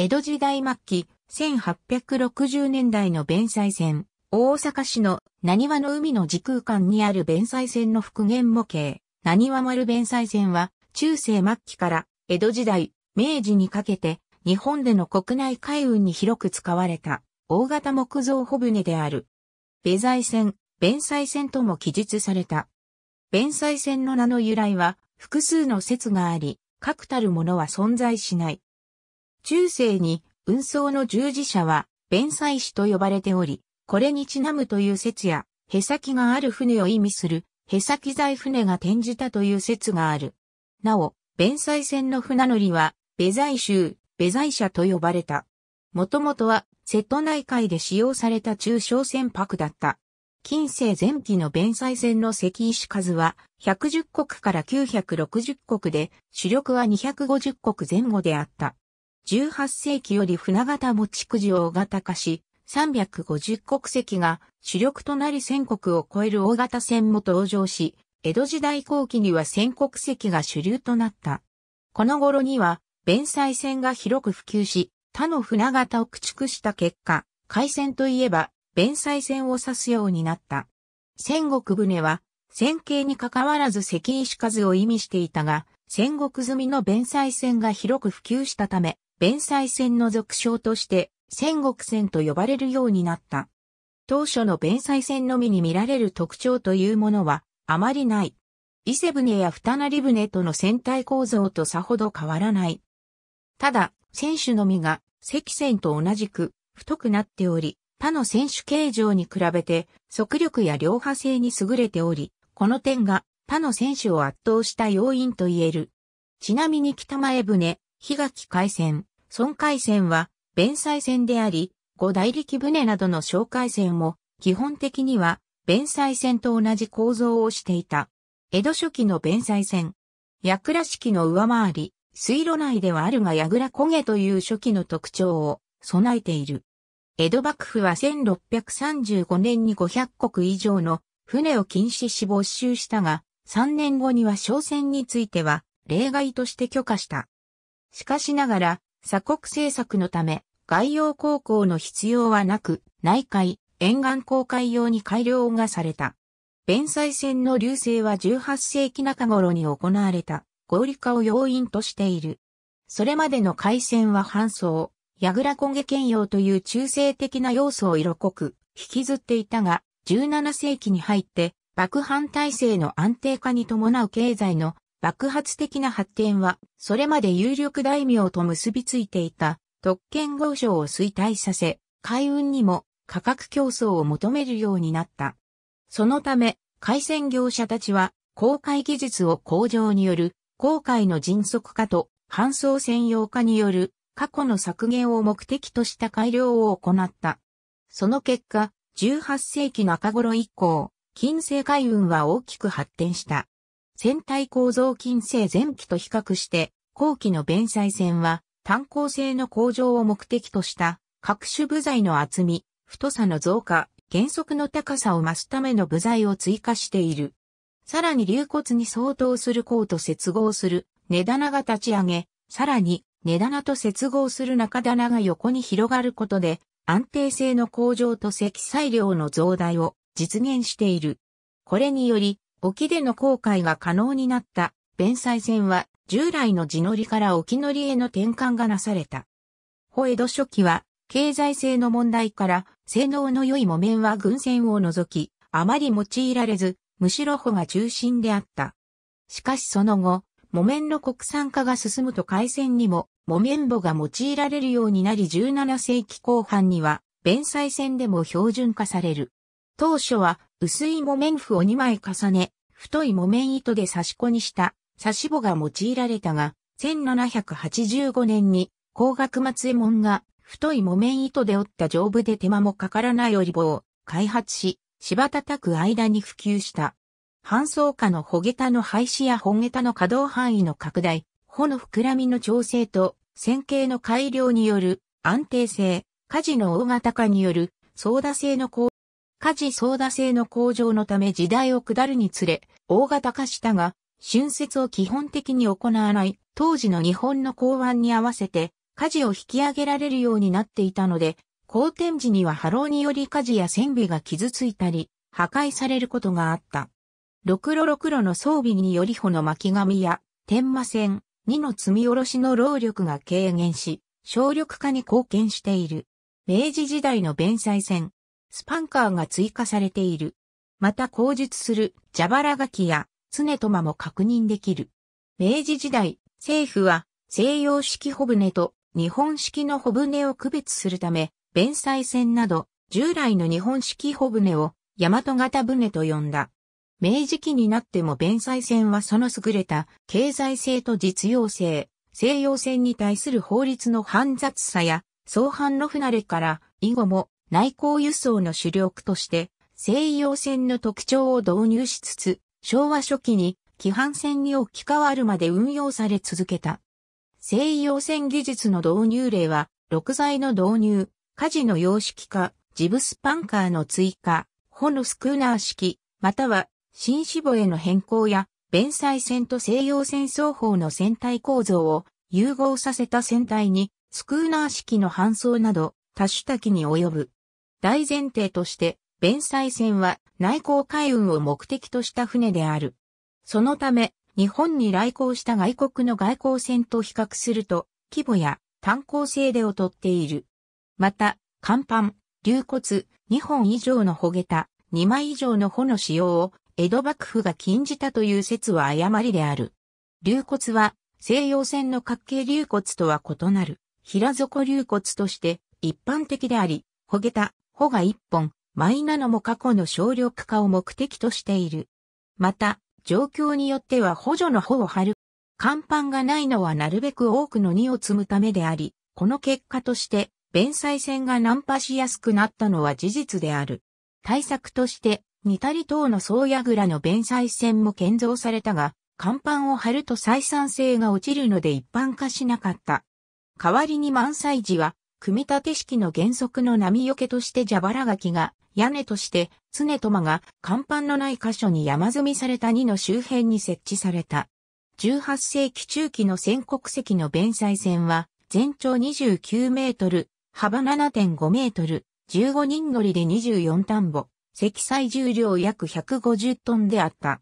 江戸時代末期、1860年代の弁済船、大阪市の何和の海の時空間にある弁済線の復元模型、何和丸弁済線は、中世末期から江戸時代、明治にかけて、日本での国内海運に広く使われた、大型木造帆船である。米済線、弁済線とも記述された。弁済線の名の由来は、複数の説があり、確たるものは存在しない。中世に運送の従事者は弁祭士と呼ばれており、これにちなむという説や、へさきがある船を意味する、へさき在船が転じたという説がある。なお、弁祭船の船乗りは、ベザイ州、ベザイ社と呼ばれた。もともとは、瀬戸内海で使用された中小船舶だった。近世前期の弁祭船の石石数は、110国から960国で、主力は250国前後であった。18世紀より船型も築地を大型化し、350国籍が主力となり1000国を超える大型船も登場し、江戸時代後期には1000国籍が主流となった。この頃には、弁済船が広く普及し、他の船型を駆逐した結果、海戦といえば、弁済船を指すようになった。戦国船は、戦形に関わらず石石数を意味していたが、戦国済みの弁済船が広く普及したため、弁済船の俗称として、戦国船と呼ばれるようになった。当初の弁済船のみに見られる特徴というものは、あまりない。伊勢船や二成船との船体構造とさほど変わらない。ただ、船首のみが赤線と同じく太くなっており、他の船首形状に比べて速力や両派性に優れており、この点が他の船首を圧倒した要因と言える。ちなみに北前船、日垣海戦、村海船は、弁済船であり、五大力船などの紹介船も、基本的には、弁済船と同じ構造をしていた。江戸初期の弁済船。矢倉式の上回り、水路内ではあるが矢倉焦げという初期の特徴を備えている。江戸幕府は1635年に500国以上の船を禁止し没収したが、3年後には商船については例外として許可した。しかしながら、鎖国政策のため、外洋航行の必要はなく、内海、沿岸航海用に改良がされた。弁済船の流星は18世紀中頃に行われた合理化を要因としている。それまでの海戦は搬送、矢倉焦げ兼用という中性的な要素を色濃く引きずっていたが、17世紀に入って、爆藩体制の安定化に伴う経済の爆発的な発展は、それまで有力大名と結びついていた特権豪商を衰退させ、海運にも価格競争を求めるようになった。そのため、海鮮業者たちは、航海技術を向上による、航海の迅速化と、搬送専用化による、過去の削減を目的とした改良を行った。その結果、18世紀中頃以降、近世海運は大きく発展した。船体構造金製前期と比較して、後期の弁済船は炭鉱性の向上を目的とした各種部材の厚み、太さの増加、原則の高さを増すための部材を追加している。さらに流骨に相当する鋼と接合する根棚が立ち上げ、さらに根棚と接合する中棚が横に広がることで安定性の向上と積載量の増大を実現している。これにより沖での航海が可能になった弁済船は従来の地乗りから沖乗りへの転換がなされた。ホエド初期は経済性の問題から性能の良い木綿は軍船を除き、あまり用いられず、むしろ穂が中心であった。しかしその後、木綿の国産化が進むと海戦にも木綿穂が用いられるようになり17世紀後半には弁済船でも標準化される。当初は薄い木綿布を2枚重ね、太い木綿糸で刺し子にした刺し棒が用いられたが、1785年に高額松右衛門が太い木綿糸で折った丈夫で手間もかからない織棒を開発し、芝叩く間に普及した。搬送下のほげたの廃止や本げたの可動範囲の拡大、穂の膨らみの調整と、線形の改良による安定性、火事の大型化による、操舵性の向火事相打性の向上のため時代を下るにつれ、大型化したが、春節を基本的に行わない、当時の日本の港湾に合わせて、火事を引き上げられるようになっていたので、後天時には波浪により火事や船尾が傷ついたり、破壊されることがあった。六路六路の装備により穂の巻紙や、天魔船、2の積み下ろしの労力が軽減し、省力化に貢献している。明治時代の弁済船、スパンカーが追加されている。また口述する蛇腹書きや常とまも確認できる。明治時代、政府は西洋式小舟と日本式の小舟を区別するため、弁済船など従来の日本式小舟を大和型船と呼んだ。明治期になっても弁済船はその優れた経済性と実用性、西洋船に対する法律の煩雑さや相反の不慣れから以後も内向輸送の主力として西洋線の特徴を導入しつつ、昭和初期に規範線に置き換わるまで運用され続けた。西洋線技術の導入例は、6材の導入、火事の様式化、ジブスパンカーの追加、ホのスクーナー式、または新死母への変更や、弁済線と西洋線双方の船体構造を融合させた船体に、スクーナー式の搬送など、多種多岐に及ぶ。大前提として、弁済船は内航海運を目的とした船である。そのため、日本に来航した外国の外交船と比較すると、規模や単行性で劣っている。また、甲板、流骨、2本以上のほげた、2枚以上の帆の使用を、江戸幕府が禁じたという説は誤りである。流骨は、西洋船の角形流骨とは異なる、平底流骨として一般的であり、ほげた、穂が一本、マイナのも過去の省力化を目的としている。また、状況によっては補助の穂を張る。乾板がないのはなるべく多くの荷を積むためであり、この結果として、弁済線が難破しやすくなったのは事実である。対策として、似たり等の総倉の弁済線も建造されたが、乾板を張ると採算性が落ちるので一般化しなかった。代わりに満載時は、組み立て式の原則の波除けとして蛇腹垣が屋根として常と間が甲板のない箇所に山積みされた2の周辺に設置された。18世紀中期の戦国石の弁祭船は全長29メートル、幅7.5メートル、15人乗りで24単母、積載重量約150トンであった。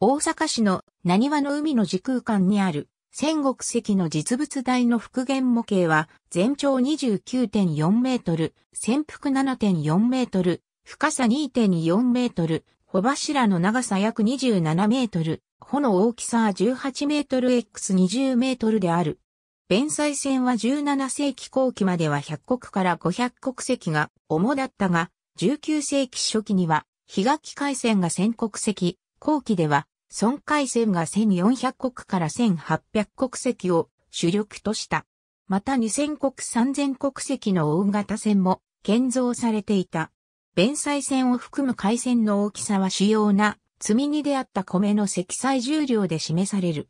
大阪市の何和の海の時空間にある戦国石の実物大の復元模型は、全長29.4メートル、潜伏7.4メートル、深さ2.4メートル、穂柱の長さ約27メートル、穂の大きさは18メートル x20 メートルである。弁済船は17世紀後期までは100国から500国籍が主だったが、19世紀初期には、日垣海戦が戦国籍、後期では孫海戦が1400国から1800国籍を主力とした。また2000国3000国籍の大型船も建造されていた。弁済船を含む海戦の大きさは主要な積み荷であった米の積載重量で示される。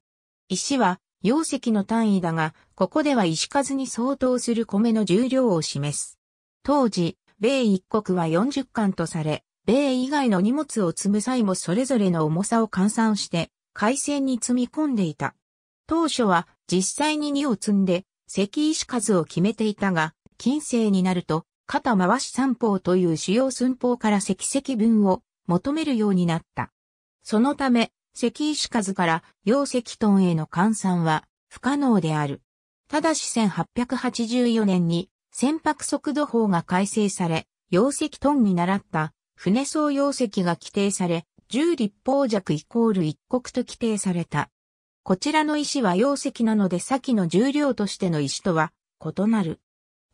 石は容積の単位だが、ここでは石数に相当する米の重量を示す。当時、米一国は40巻とされ、米以外の荷物を積む際もそれぞれの重さを換算して、海戦に積み込んでいた。当初は実際に荷を積んで、石石数を決めていたが、近世になると、肩回し三方という主要寸法から石石分を求めるようになった。そのため、石石数から溶石トンへの換算は不可能である。ただし1884年に船舶速度法が改正され、溶石トンに習った船総容積が規定され、10立方弱イコール一国と規定された。こちらの石は容積なので先の重量としての石とは異なる。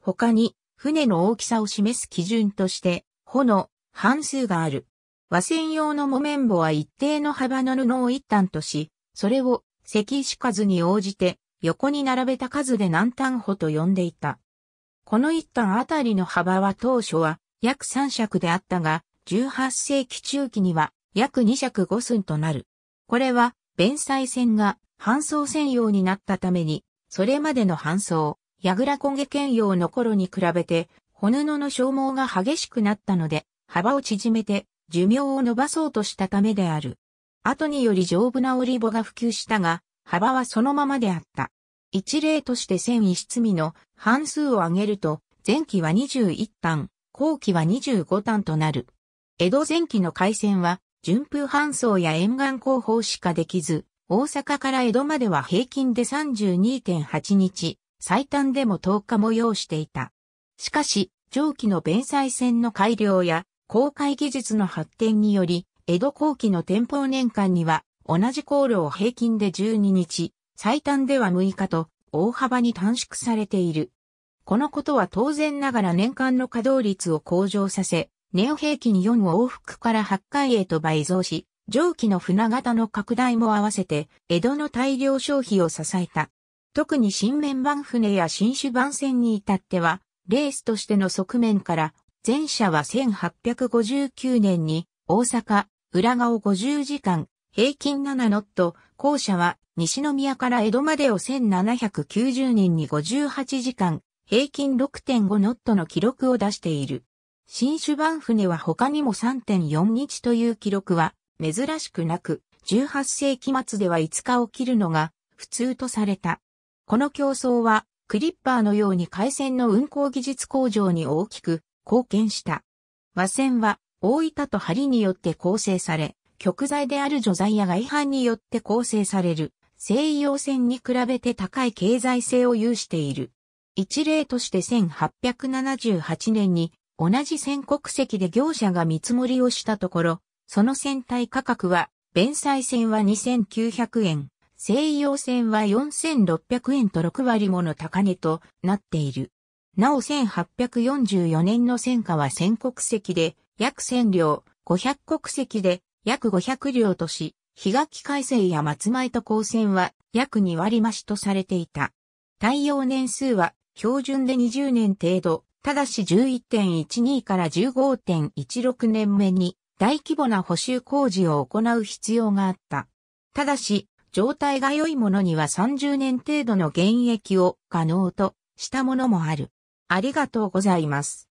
他に、船の大きさを示す基準として、帆の半数がある。和船用の木綿棒は一定の幅の布を一端とし、それを石石数に応じて横に並べた数で南端歩と呼んでいた。この一端あたりの幅は当初は約三尺であったが、18世紀中期には約2尺5寸となる。これは、弁済線が搬送専用になったために、それまでの搬送、矢倉根下兼用の頃に比べて、骨のの消耗が激しくなったので、幅を縮めて寿命を伸ばそうとしたためである。後により丈夫な折り棒が普及したが、幅はそのままであった。一例として繊維質味の半数を上げると、前期は21単、後期は25単となる。江戸前期の海戦は、順風搬送や沿岸航法しかできず、大阪から江戸までは平均で32.8日、最短でも10日も要していた。しかし、上記の弁済船の改良や、航海技術の発展により、江戸後期の天保年間には、同じ航路を平均で12日、最短では6日と、大幅に短縮されている。このことは当然ながら年間の稼働率を向上させ、ネオ平均4往復から8回へと倍増し、蒸気の船型の拡大も合わせて、江戸の大量消費を支えた。特に新面板船や新種番船に至っては、レースとしての側面から、前者は1859年に大阪、浦賀を50時間、平均7ノット、後者は西宮から江戸までを1790年に58時間、平均6.5ノットの記録を出している。新種番船は他にも3.4日という記録は珍しくなく、18世紀末では5日起きるのが普通とされた。この競争はクリッパーのように海船の運航技術向上に大きく貢献した。和船は大板と針によって構成され、極材である除材や外反によって構成される西洋船に比べて高い経済性を有している。一例として1878年に同じ船国籍で業者が見積もりをしたところ、その船体価格は、弁済船は2900円、西洋船は4600円と6割もの高値となっている。なお1844年の戦果は戦国籍で約1000両、500国籍で約500両とし、日垣海星や松前と高船は約2割増しとされていた。対応年数は標準で20年程度、ただし11.12から15.16年目に大規模な補修工事を行う必要があった。ただし、状態が良いものには30年程度の現役を可能としたものもある。ありがとうございます。